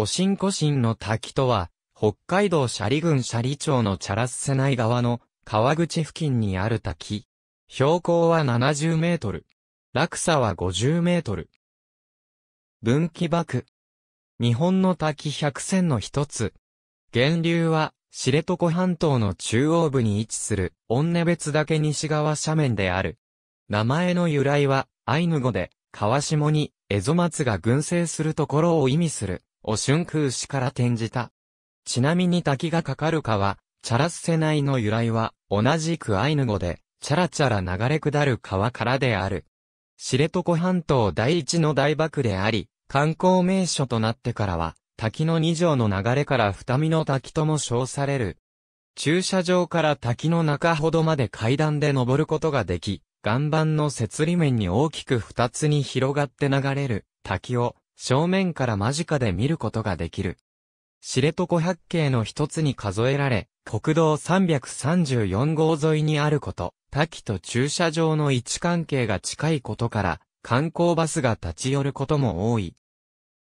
おしんこしんの滝とは、北海道斜里郡斜里町のチャラス瀬内側の川口付近にある滝。標高は70メートル。落差は50メートル。分岐爆。日本の滝百選の一つ。源流は、知床半島の中央部に位置する、御根別岳西側斜面である。名前の由来は、アイヌ語で、川下に、蝦夷松が群生するところを意味する。を春空詩から転じた。ちなみに滝がかかる川、チャラッセナイの由来は、同じくアイヌ語で、チャラチャラ流れ下る川からである。知床半島第一の大爆であり、観光名所となってからは、滝の二条の流れから二見の滝とも称される。駐車場から滝の中ほどまで階段で登ることができ、岩盤の設裏面に大きく二つに広がって流れる滝を正面から間近で見ることができる。知床百景の一つに数えられ、国道334号沿いにあること、滝と駐車場の位置関係が近いことから、観光バスが立ち寄ることも多い。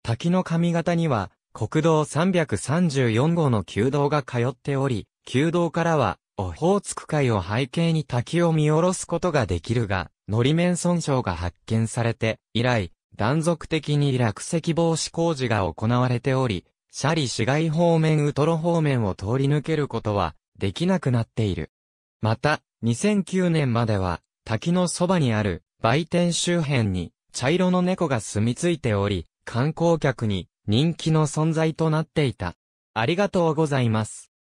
滝の上方には、国道334号の旧道が通っており、旧道からは、オホーツク海を背景に滝を見下ろすことができるが、のり面損傷が発見されて、以来、断続的に落石防止工事が行われており、シャリ市街方面ウトロ方面を通り抜けることはできなくなっている。また、2009年までは、滝のそばにある売店周辺に茶色の猫が住み着いており、観光客に人気の存在となっていた。ありがとうございます。